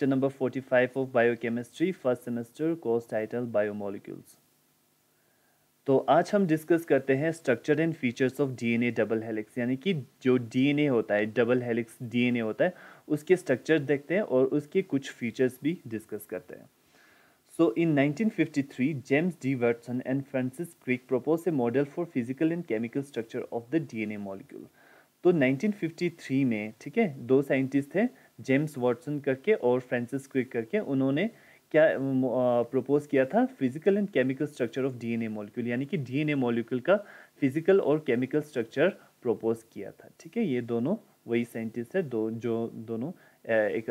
Lecture number 45 of biochemistry first semester course title biomolecules तो आज हम डिस्कस करते हैं structure and features of DNA double helix यानी कि जो डीएनए होता है डबल हेलिक्स डीएनए होता है उसके स्ट्रक्चर देखते हैं और उसके कुछ फीचर्स भी डिस्कस करते हैं so in 1953 James D Watson and Francis Crick propose a model for physical and chemical structure of the DNA molecule तो 1953 में ठीक है दो साइंटिस्ट थे जेम्स वॉटसन करके और फ्रांसिस क्विक करके उन्होंने क्या प्रपोज किया था physical and chemical structure of DNA molecule यानी कि डीएनए मॉलिक्यूल का फिजिकल और केमिकल स्ट्रक्चर प्रपोज किया था ठीक है ये दोनों वही साइंटिस्ट है दो जो दोनों एक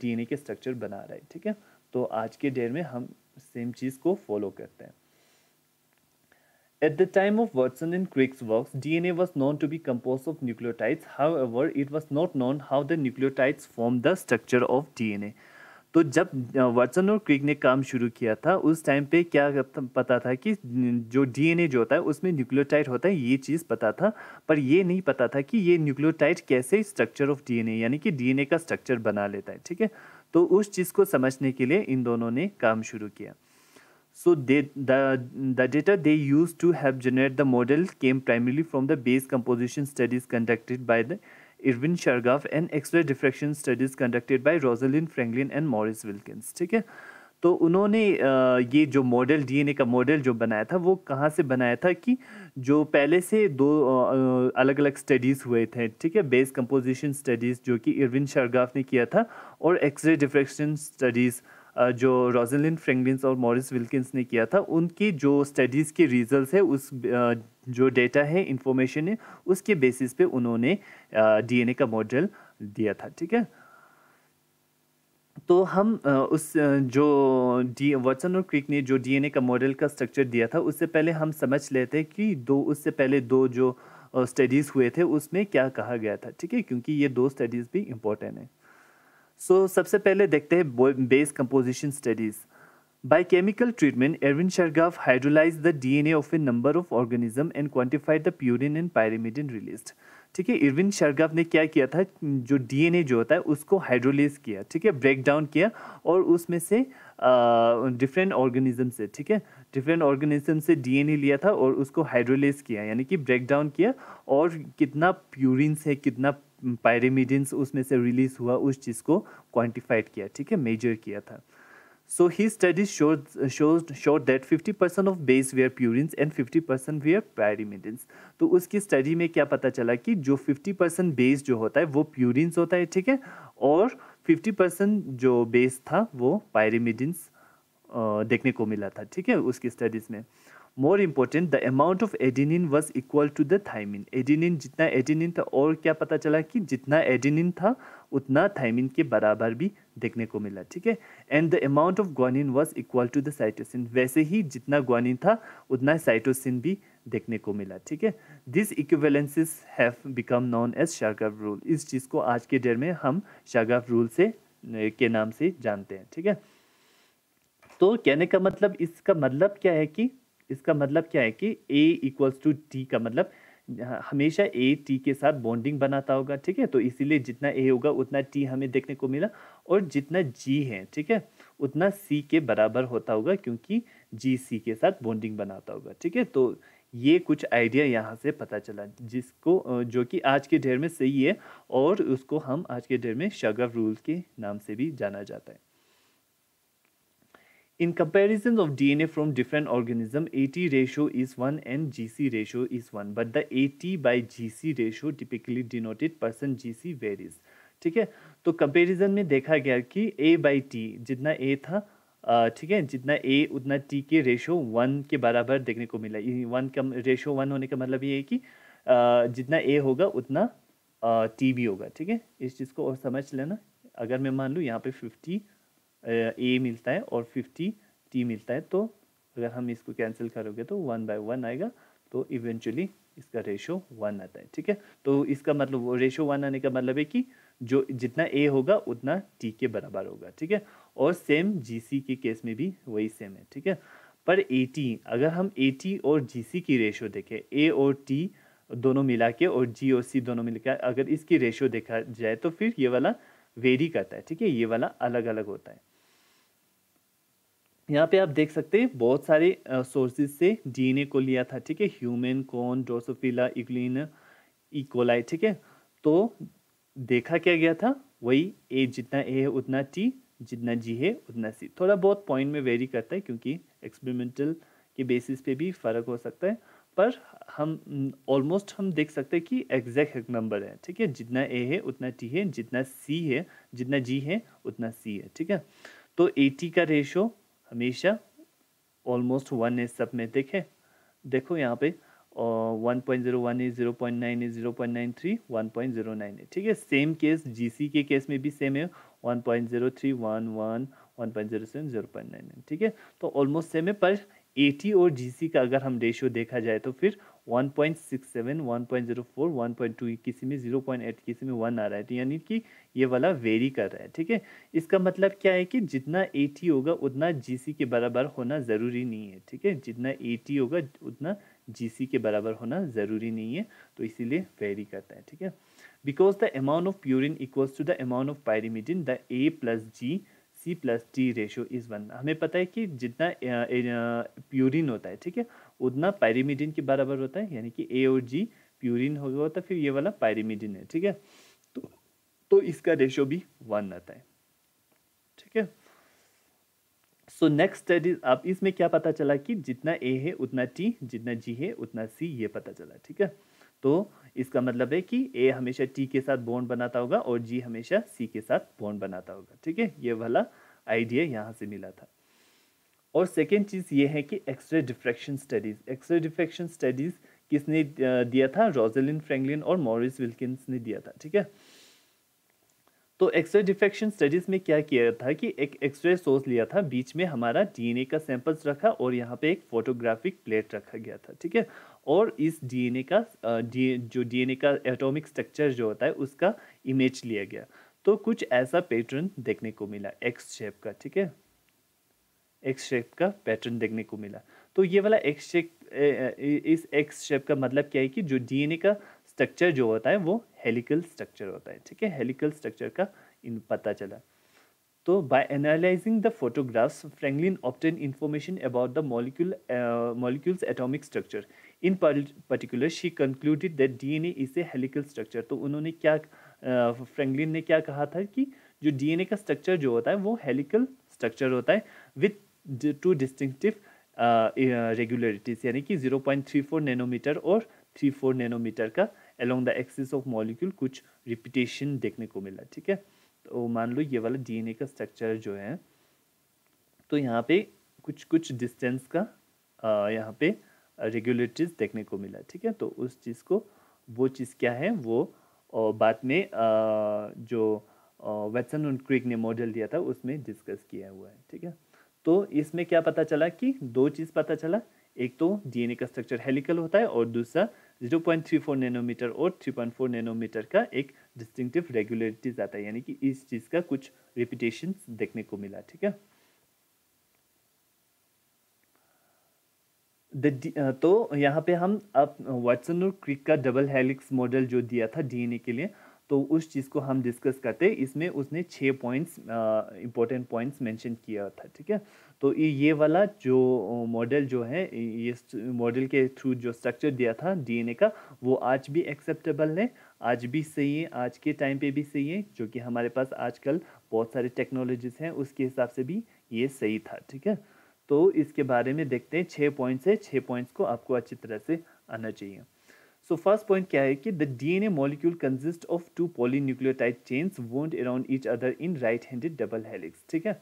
डीएनए के स्ट्रक्चर बना रहे हैं ठीक है तो आज के डेट में हम सेम चीज़ को फॉलो करते हैं At the time of Watson and Crick's works, DNA was known to be composed of nucleotides. However, it was not known how the nucleotides form the structure of DNA. तो जब Watson और क्रिक ने काम शुरू किया था उस टाइम पे क्या पता था कि जो डीएनए जो होता है उसमें न्यूक्लियोटाइड होता है ये चीज़ पता था पर ये नहीं पता था कि ये न्यूक्लियोटाइड कैसे स्ट्रक्चर ऑफ डीएनए यानी कि डीएनए का स्ट्रक्चर बना लेता है ठीक है तो उस चीज़ को समझने के लिए इन दोनों ने काम शुरू किया So they, the, the data they used to help generate the model came primarily from the base composition studies conducted by the Erwin Chargaff and x-ray diffraction studies conducted by Rosalind Franklin and Maurice Wilkins ठीक है तो उन्होंने ये जो model DNA का model जो बनाया था वो कहाँ से बनाया था कि जो पहले से दो अलग अलग स्टडीज़ हुए थे ठीक है बेस कंपोजिशन स्टडीज़ जो कि इरविन शर्गाफ ने किया था और एक्सरे डिफ्रेक्शन स्टडीज़ जो रोजलिन फ्रेंगविंस और मॉरिस विल्किंस ने किया था उनकी जो स्टडीज़ के रिजल्ट है उस जो डेटा है इंफॉर्मेशन है उसके बेसिस पे उन्होंने डीएनए का मॉडल दिया था ठीक है तो हम उस जो डी वॉटसन और क्रिक ने जो डीएनए का मॉडल का स्ट्रक्चर दिया था उससे पहले हम समझ लेते हैं कि दो उससे पहले दो जो स्टडीज़ हुए थे उसमें क्या कहा गया था ठीक है क्योंकि ये दो स्टडीज़ भी इम्पोर्टेंट हैं सो so, सबसे पहले देखते हैं base composition studies By chemical treatment, Erwin Shergaff hydrolyzed the DNA of a number of organisms and quantified the purine and pyrimidine release ठीक है इरविन शर्गाफ ने क्या किया था जो डीएनए जो होता है उसको हाइड्रोलेज किया ठीक है ब्रेक डाउन किया और उसमें से डिफरेंट ऑर्गेनिज्म से ठीक है डिफरेंट ऑर्गेनिज्म से डीएनए लिया था और उसको हाइड्रोलेज किया यानी कि ब्रेक डाउन किया और कितना प्यूरिन से कितना पायरेमिडियंस उसमें से रिलीज हुआ उस चीज़ को क्वान्टिफाइड किया ठीक है मेजर किया था so So his studies showed, showed, fifty percent of base were purines and fifty percent were pyrimidines. तो उसकी स्टडी में क्या पता चला कि जो फिफ्टी परसेंट बेस जो होता है वो प्यूरिंस होता है ठीक है और फिफ्टी परसेंट जो बेस था वो पायरिमिडिन्स देखने को मिला था ठीक है उसकी स्टडीज़ में more important the amount of adenine was equal to the thymine adenine जितना एडिनिन था और क्या पता चला कि जितना एडिनिन था उतना थाइमिन के बराबर भी देखने को मिला ठीक है and the amount of guanine was equal to the cytosine वैसे ही जितना ग्वानिन था उतना साइटोसिन भी देखने को मिला ठीक है this equivalences have become known as Chargaff rule इस चीज़ को आज के डेट में हम शागाव रूल से के नाम से जानते हैं ठीक है तो कहने का मतलब इसका मतलब क्या है कि इसका मतलब क्या है कि ए इक्वल्स टू टी का मतलब हाँ, हमेशा ए टी के साथ बॉन्डिंग बनाता होगा ठीक है तो इसीलिए जितना ए होगा उतना टी हमें देखने को मिला और जितना जी है ठीक है उतना सी के बराबर होता होगा क्योंकि जी सी के साथ बॉन्डिंग बनाता होगा ठीक है तो ये कुछ आइडिया यहाँ से पता चला जिसको जो कि आज के डेट में सही है और उसको हम आज के ढेर में शगव रूल के नाम से भी जाना जाता है In comparison of DNA from different organism, AT ratio is 1 and GC ratio is 1. But the AT by GC ratio typically denoted person GC varies. ठीक है तो कंपैरिजन में देखा गया कि ए बाई टी जितना ए था ठीक है जितना ए उतना टी के रेशो वन के बराबर देखने को मिला वन का रेशो वन होने का मतलब ये है कि आ, जितना ए होगा उतना टी भी होगा ठीक है इस चीज़ को और समझ लेना अगर मैं मान लूँ यहाँ पे फिफ्टी ए मिलता है और फिफ्टी टी मिलता है तो अगर हम इसको कैंसिल करोगे तो वन बाई वन आएगा तो इवेंचुअली इसका रेशो वन आता है ठीक है तो इसका मतलब रेशो वन आने का मतलब है कि जो जितना ए होगा उतना टी के बराबर होगा ठीक है और सेम सी के केस में भी वही सेम है ठीक है पर टी अगर हम टी और सी की रेशो देखें ए और टी दोनों मिला के और जी और सी दोनों मिलकर अगर इसकी रेशो देखा जाए तो फिर ये वाला वेरी करता है ठीक है ये वाला अलग अलग होता है यहाँ पे आप देख सकते हैं बहुत सारे सोर्सेज से डीएनए को लिया था ठीक है ह्यूमन कॉन ड्रोसोफिला इग्लिन इकोलाई ठीक है तो देखा क्या गया था वही ए जितना ए है उतना टी जितना जी है उतना सी थोड़ा बहुत पॉइंट में वेरी करता है क्योंकि एक्सपेरिमेंटल के बेसिस पे भी फ़र्क हो सकता है पर हम ऑलमोस्ट हम देख सकते हैं कि एग्जैक्ट नंबर है ठीक है जितना ए है उतना टी है जितना सी है जितना जी है उतना सी है ठीक है तो ए टी का रेशो हमेशा ऑलमोस्ट वन है सब में देखे देखो यहाँ पे one point zero one eight zero point nine eight zero point nine three one point zero nine eight ठीक है सेम केस जीसी के केस में भी सेम है one point zero three one one one point zero seven zero point nine nine ठीक है तो almost same है पर एटी और जीसी का अगर हम रेशियो देखा जाए तो फिर 1.67, 1.04, 1.2 किसी में 0.8 किसी में 1 आ रहा है तो यानी कि ये वाला वेरी कर रहा है ठीक है इसका मतलब क्या है कि जितना टी होगा उतना सी के बराबर होना ज़रूरी नहीं है ठीक है जितना टी होगा उतना सी के बराबर होना ज़रूरी नहीं है तो इसीलिए वेरी करता है ठीक है because the amount of purine equals to the amount of pyrimidine the A plus G C plus D ratio is one हमें पता है कि जितना प्यूरिन होता है ठीक है उतना पायरीमिडिन के बराबर होता है यानी कि ए और जी प्यूरिन होगा तो फिर ये वाला पायरीमिडिन है ठीक है तो तो इसका रेशो भी वन आता है ठीक है सो नेक्स्ट स्टडीज आप इसमें क्या पता चला कि जितना ए है उतना टी जितना जी है उतना सी ये पता चला ठीक है तो इसका मतलब है कि ए हमेशा टी के साथ बॉन्ड बनाता होगा और जी हमेशा सी के साथ बॉन्ड बनाता होगा ठीक है ये वाला आइडिया यहाँ से मिला था और सेकेंड चीज़ ये है कि x-ray diffraction studies x-ray diffraction studies किसने दिया था रोजेलिन फ्रेंकलिन और मॉरिस विल्किंस ने दिया था ठीक है तो एक्सरे डिफेक्शन स्टडीज में क्या किया था कि एक एक्सरे सोर्स लिया था बीच में हमारा डीएनए का सैंपल्स रखा और यहाँ पे एक फोटोग्राफिक प्लेट रखा गया था ठीक है और इस डीएनए का डी जो डीएनए का एटॉमिक स्ट्रक्चर जो होता है उसका इमेज लिया गया तो कुछ ऐसा पैटर्न देखने को मिला एक्स शेप का ठीक है एक्स शेप का पैटर्न देखने को मिला तो ये वाला एक्स शेप इस एक्स शेप का मतलब क्या है कि जो डीएनए का स्ट्रक्चर जो होता है वो हेलिकल स्ट्रक्चर होता है ठीक है हेलिकल स्ट्रक्चर का इन पता चला तो by analysing the photographs Franklin obtain information about the molecule molecules atomic structure in particular she concluded that DNA is a helical structure तो उन्होंने क्या फ्रेंगलिन uh, ने क्या कहा था कि जो डीएनए का स्ट्रक्चर जो होता है वो हेलिकल स्ट्रक्चर होता है विथ टू डिस्टिंक्टिव रेगुलरिटीज यानी कि 0.34 नैनोमीटर और 34 नैनोमीटर का along the axis of molecule कुछ रिपीटेशन देखने को मिला ठीक है तो मान लो ये वाला डीएनए का स्ट्रक्चर जो है तो यहाँ पे कुछ कुछ डिस्टेंस का यहाँ पे रेगुलरिटीज देखने को मिला ठीक है तो उस चीज़ को वो चीज़ क्या है वो बाद में जो वेटसन क्रिक ने मॉडल दिया था उसमें डिस्कस किया हुआ है ठीक है तो इसमें क्या पता चला कि दो चीज़ पता चला एक तो डीएनए का स्ट्रक्चर हेलिकल होता है और दूसरा 0.34 नैनोमीटर और 3.4 नैनोमीटर का एक डिस्टिंक्टिव रेगुलरिटीज आता है यानी कि इस चीज़ का कुछ रिपीटेशन देखने को मिला ठीक है तो यहाँ पे हम अब वाटसन और क्रिक का डबल हेलिक्स मॉडल जो दिया था डीएनए के लिए तो उस चीज़ को हम डिस्कस करते इसमें उसने छः पॉइंट्स इंपॉर्टेंट पॉइंट्स मेंशन किया था ठीक है तो ये ये वाला जो मॉडल जो है ये मॉडल के थ्रू जो स्ट्रक्चर दिया था डीएनए का वो आज भी एक्सेप्टेबल है आज भी सही है आज के टाइम पे भी सही है जो कि हमारे पास आजकल बहुत सारे टेक्नोलॉजीज हैं उसके हिसाब से भी ये सही था ठीक है तो इसके बारे में देखते हैं छः पॉइंट्स है छः पॉइंट्स को आपको अच्छी तरह से आना चाहिए सो फर्स्ट पॉइंट क्या है कि the DNA molecule consist of two polynucleotide chains wound around each other in right handed double helix ठीक है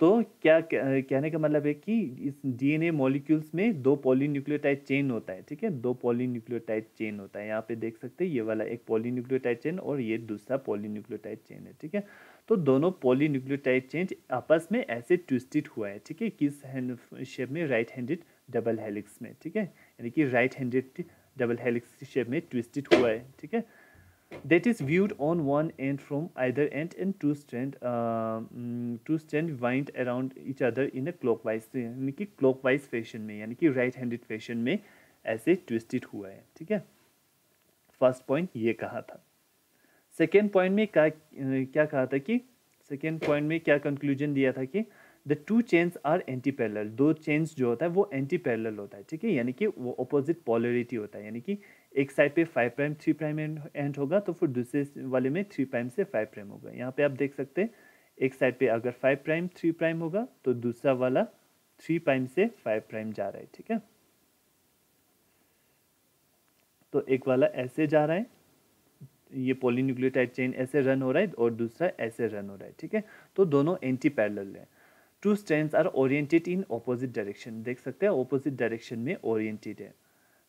तो क्या कहने का मतलब है कि इस डीएनए मॉलिक्यूल्स में दो पॉलीन्यूक्लियोटाइड चेन होता है ठीक है दो पॉलीन्यूक्लियोटाइड चेन होता है यहाँ पे देख सकते हैं ये वाला एक पॉलीन्यूक्लियोटाइड चेन और ये दूसरा पॉलीन्यूक्लियोटाइड चेन है ठीक है तो दोनों पॉलीन्यूक्लियोटाइड चेन आपस में ऐसे ट्विस्टेड हुआ है ठीक है किस हैंड शेप में राइट हैंडेड डबल हेलिक्स में ठीक है यानी कि राइट हैंडेड डबल हेलिक्स की शेप में ट्विस्टेड हुआ है ठीक है that is viewed on one end from either end and two strand two strand wind around each other in a clockwise यानी कि क्लॉक वाइज फैशन में यानी कि राइट हैंडेड फैशन में ऐसे ट्विस्टेड हुआ है ठीक है फर्स्ट पॉइंट ये कहा था सेकेंड पॉइंट में क्या क्या कहा था कि सेकेंड पॉइंट में क्या कंक्लूजन दिया था कि the two chains are antiparallel दो चेन्स जो होता है वो एंटी पैरल होता है ठीक है यानी कि वो अपोजिट पॉलरिटी होता है यानी कि एक साइड पे five prime three prime end होगा तो फिर दूसरे वाले में थ्री प्राइम से फाइव प्राइम होगा यहाँ पे आप देख सकते हैं एक साइड पे अगर फाइव प्राइम थ्री प्राइम होगा तो दूसरा वाला थ्री प्राइम से फाइव प्राइम जा रहा है ठीक है तो एक वाला ऐसे जा रहा है ये पोलिन्यूक्लियोटाइड चेन ऐसे रन हो रहा है और दूसरा ऐसे रन हो रहा है ठीक है तो दोनों एंटी पैरल है two strands are oriented in opposite direction देख सकते हैं ऑपोजिट डायरेक्शन में ओरिएंटेड है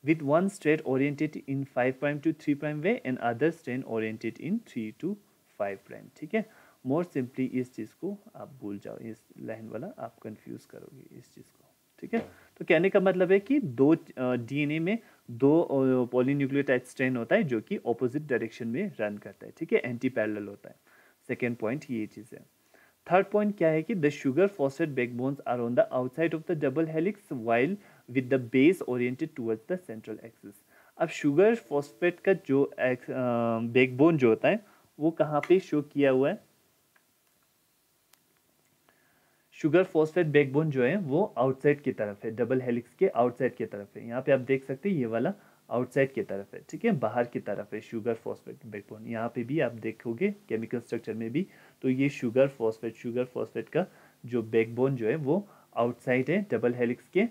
with one strand oriented in five prime to three prime way and other strand oriented in three to five prime ठीक है मोर simply इस चीज़ को आप भूल जाओ इस लाइन वाला आप कंफ्यूज करोगे इस चीज़ को ठीक है तो कहने का मतलब है कि दो डीएनए में दो पॉलीन्यूक्लियोटाइड स्ट्रेन होता है जो कि ऑपोजिट डायरेक्शन में रन करता है ठीक है एंटी पैरेलल होता है सेकेंड पॉइंट ये चीज़ है थर्ड पॉइंट क्या है कि the sugar phosphate backbones are on the outside of the double helix while with the base oriented towards the central axis अब शुगर फॉस्फेट का जो बैकबोन जो होता है वो कहाँ पे शो किया हुआ है शुगर फॉस्फेट बैकबोन जो है वो आउटसाइड की तरफ है डबल हेलिक्स के आउटसाइड की तरफ है यहाँ पे आप देख सकते हैं ये वाला आउटसाइड की तरफ है ठीक है बाहर की तरफ है शुगर फॉस्फेट बैकबोन यहाँ पे भी आप देखोगे केमिकल स्ट्रक्चर में भी तो ये शुगर फॉस्फेट शुगर फॉस्फेट का जो बैकबोन जो है वो आउटसाइड है डबल हेलिक्स के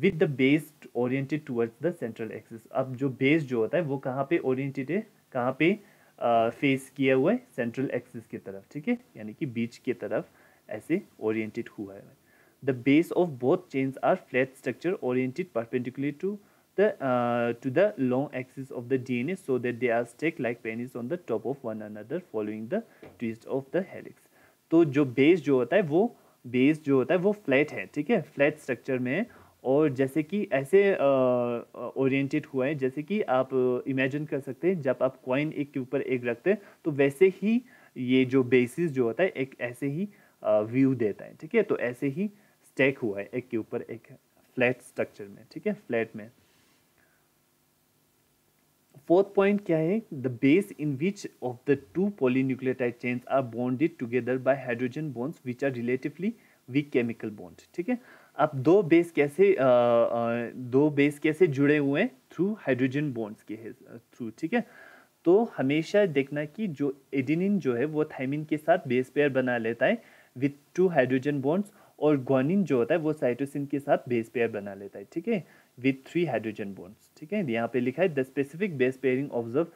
with the base oriented towards the central axis अब जो बेस जो होता है वो कहाँ पे ओरिएंटेड है कहाँ पे फेस किया हुआ है सेंट्रल एक्सिस की तरफ ठीक है यानी कि बीच की तरफ ऐसे ओरिएंटेड हुआ है the base of both chains are flat structure oriented perpendicular to the uh, to the long axis of the DNA so that they are stuck like pennies on the top of one another following the twist of the helix तो जो base जो होता है वो base जो होता है वो flat है ठीक है flat structure में और जैसे कि ऐसे ओरिएंटेड uh, uh, हुआ है जैसे कि आप इमेजिन uh, कर सकते हैं जब आप कॉइन एक के ऊपर एक रखते हैं तो वैसे ही ये जो बेसिस जो होता है एक ऐसे ही व्यू देता है ठीक है तो ऐसे ही स्टैक हुआ है एक के ऊपर एक फ्लैट स्ट्रक्चर में ठीक है फ्लैट में फोर्थ पॉइंट क्या है the base in which of the two polynucleotide chains are bonded together by hydrogen bonds which are relatively weak chemical bond ठीक है अब दो बेस कैसे आ, आ, दो बेस कैसे जुड़े हुए हैं थ्रू हाइड्रोजन बॉन्ड्स के थ्रू ठीक है तो हमेशा देखना कि जो एडिनिन जो है वो थाइमिन के साथ बेस पेयर बना लेता है विथ टू हाइड्रोजन बॉन्ड्स और ग्वानिन जो होता है वो साइटोसिन के साथ बेस पेयर बना लेता है ठीक है विथ थ्री हाइड्रोजन बोन्स ठीक है यहाँ पे लिखा है the specific base pairing observe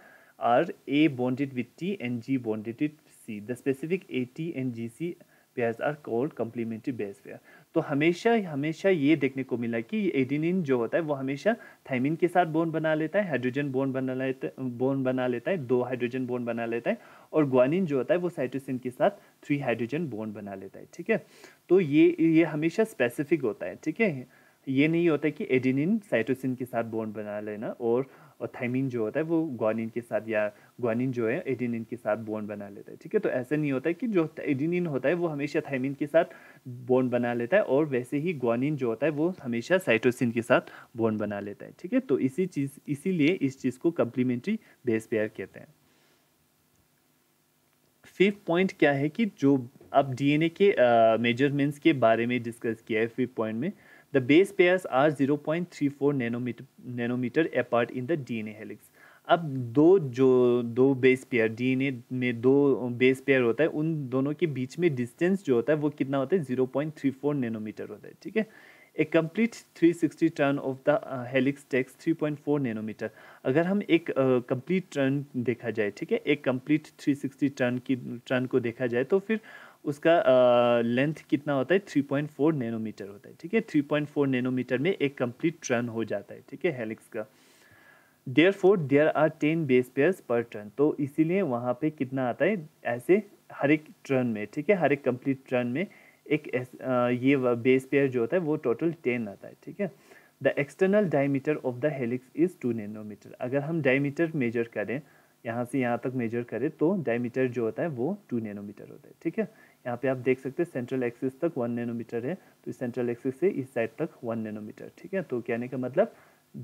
are A bonded with T and G bonded with C the specific A T and G C pairs are called complementary base pair तो हमेशा हमेशा ये देखने को मिला कि एडिनिन जो होता है वो हमेशा थाइमिन के साथ बोन बना लेता है हाइड्रोजन बोन बना लेता बोन बना लेता है दो हाइड्रोजन बोन बना लेता है और ग्वानिन जो होता है वो साइटोसिन के साथ थ्री हाइड्रोजन बोन बना लेता है ठीक है तो ये ये हमेशा स्पेसिफिक होता है ठीक है ये नहीं होता कि एडिनिन साइटोसिन के साथ बॉन्ड बना लेना और और थाइमिन जो होता है वो ग्वानिन के साथ या ग्वानिन जो है एडिनिन के साथ बॉन्ड बना लेता है ठीक है तो ऐसा नहीं होता है कि जो एडिनिन होता है वो हमेशा थाइमिन के साथ बॉन्ड बना लेता है और वैसे ही ग्वानिन जो होता है वो हमेशा साइटोसिन के साथ बॉन्ड बना लेता है ठीक है तो इसी चीज़ इसीलिए इस चीज़ को कम्प्लीमेंट्री बेस पेयर कहते हैं फिफ्थ पॉइंट क्या है कि जो अब डीएनए के मेजरमेंट्स uh, के बारे में डिस्कस किया है फिफ्थ पॉइंट में The base pairs are 0.34 nanometer nanometer apart in the DNA helix अब दो जो दो बेस पेयर डीएनए में दो बेस पेयर होता है उन दोनों के बीच में डिस्टेंस जो होता है वो कितना होता है 0.34 नैनोमीटर होता है ठीक है a three 360 turn of the helix takes 3.4 nanometer अगर हम एक कंप्लीट uh, टर्न देखा जाए ठीक है एक थ्री 360 टर्न की टर्न को देखा जाए तो फिर उसका लेंथ uh, कितना होता है थ्री पॉइंट फोर नैनोमीटर होता है ठीक है थ्री पॉइंट फोर नैनोमीटर में एक कंप्लीट टर्न हो जाता है ठीक है हेलिक्स का therefore there are ten base pairs per turn तो इसीलिए वहाँ पे कितना आता है ऐसे हर एक टर्न में ठीक है हर एक कंप्लीट टर्न में एक आ, ये बेस पेयर जो होता है वो टोटल टेन आता है ठीक है the external diameter of the helix is two nanometer अगर हम डायमीटर मेजर करें यहाँ से यहाँ तक मेजर करें तो डायमीटर जो होता है वो टू नैनोमीटर होता है ठीक है यहाँ पे आप देख सकते हैं सेंट्रल एक्सिस तक वन नैनोमीटर है तो इस सेंट्रल एक्सिस से इस साइड तक वन नैनोमीटर ठीक है तो कहने का मतलब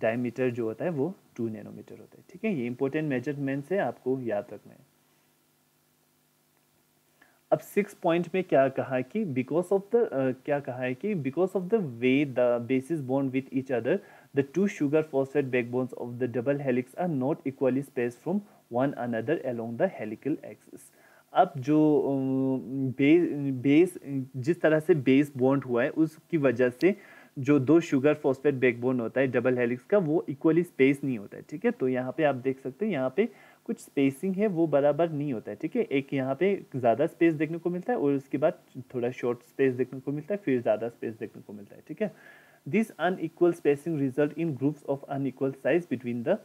डायमीटर जो होता है वो टू नैनोमीटर होता है ठीक है ये इंपॉर्टेंट मेजरमेंट्स है आपको याद रखना है अब सिक्स पॉइंट में क्या कहा कि बिकॉज ऑफ द क्या कहा है कि because of the way the bases bond with each other the two sugar phosphate backbones of the double helix are not equally space from one another along the helical axis अब जो base base जिस तरह से base bond हुआ है उसकी वजह से जो दो शुगर फॉस्फेट बैकबोन होता है डबल हेलिक्स का वो इक्वली स्पेस नहीं होता है ठीक है तो यहाँ पे आप देख सकते हैं यहाँ पे कुछ स्पेसिंग है वो बराबर नहीं होता है ठीक है एक यहाँ पे ज़्यादा स्पेस देखने को मिलता है और उसके बाद थोड़ा शॉर्ट स्पेस देखने को मिलता है फिर ज़्यादा स्पेस देखने को मिलता है ठीक है this unequal spacing result in groups of unequal size between the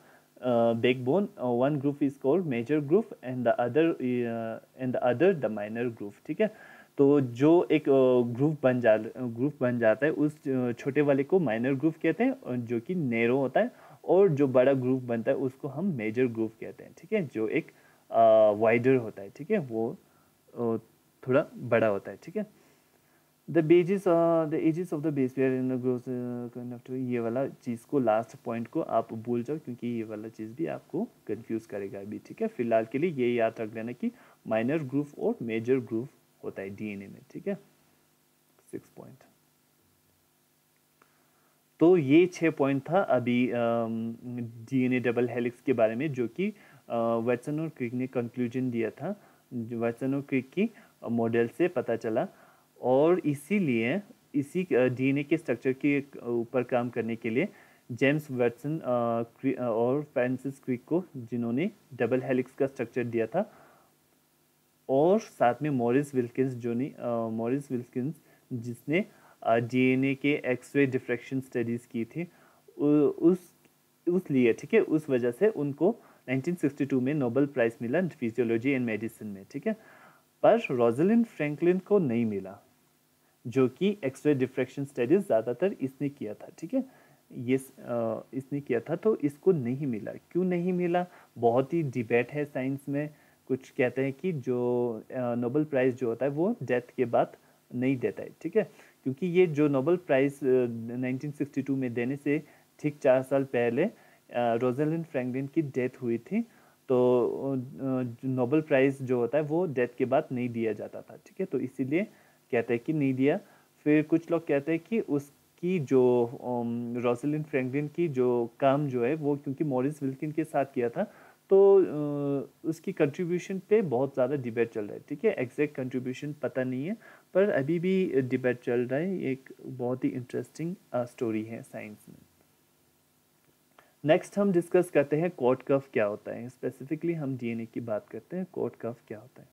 uh, backbone uh, one groove is called major groove and the other uh, and the other the minor groove ठीक है तो जो एक ग्रुप uh, बन जा group uh, बन जाता है उस uh, छोटे वाले को माइनर ग्रुप कहते हैं जो कि नेरो होता है और जो बड़ा ग्रुप बनता है उसको हम मेजर ग्रुप कहते हैं ठीक है जो एक वाइडर होता है ठीक है वो थोड़ा बड़ा होता है ठीक है the bases the edges of the base pair growth करना ये वाला चीज़ को लास्ट पॉइंट को आप भूल जाओ क्योंकि ये वाला चीज़ भी आपको कन्फ्यूज़ करेगा अभी ठीक है फिलहाल के लिए ये याद रख देना कि माइनर ग्रुप और मेजर ग्रुप होता है डीएनए में ठीक है सिक्स पॉइंट तो ये छः पॉइंट था अभी डीएनए डबल हेलिक्स के बारे में जो कि वैचन uh, और क्रिक ने कंक्लूजन दिया था वैचन और क्रिक की मॉडल से पता चला और इसीलिए इसी डीएनए के स्ट्रक्चर के ऊपर काम करने के लिए जेम्स वेटसन और फ्रांसिस क्विक को जिन्होंने डबल हेलिक्स का स्ट्रक्चर दिया था और साथ में मॉरिस विल्किंस जो ने मॉरिस विल्किंस जिसने डीएनए के एक्सरे डिफ्रेक्शन स्टडीज़ की थी उस उस लिए ठीक है उस वजह से उनको 1962 में नोबल प्राइज़ मिला फिजियोलॉजी एंड मेडिसिन में ठीक है पर रोजलिन फ्रैंकलिन को नहीं मिला जो कि एक्सरे डिफ्रैक्शन स्टडीज ज़्यादातर इसने किया था ठीक है ये इसने किया था तो इसको नहीं मिला क्यों नहीं मिला बहुत ही डिबेट है साइंस में कुछ कहते हैं कि जो नोबल प्राइज़ जो होता है वो डेथ के बाद नहीं देता है ठीक है क्योंकि ये जो नोबल प्राइज़ 1962 में देने से ठीक चार साल पहले रोजेलिन फ्रैंकलिन की डेथ हुई थी तो नोबल प्राइज़ जो होता है वो डेथ के बाद नहीं दिया जाता था ठीक है तो इसीलिए कहते हैं कि नहीं दिया फिर कुछ लोग कहते हैं कि उसकी जो रोजलिन फ्रेंकलिन की जो काम जो है वो क्योंकि मॉरिस विल्किन के साथ किया था तो उसकी कंट्रीब्यूशन पे बहुत ज़्यादा डिबेट चल रहा है ठीक है एग्जैक्ट कंट्रीब्यूशन पता नहीं है पर अभी भी डिबेट चल रहा है एक बहुत ही इंटरेस्टिंग स्टोरी है साइंस में नेक्स्ट हम डिस्कस करते हैं कोर्ट कफ क्या होता है स्पेसिफिकली हम डीएनए की बात करते हैं कोर्ट कफ क्या होता है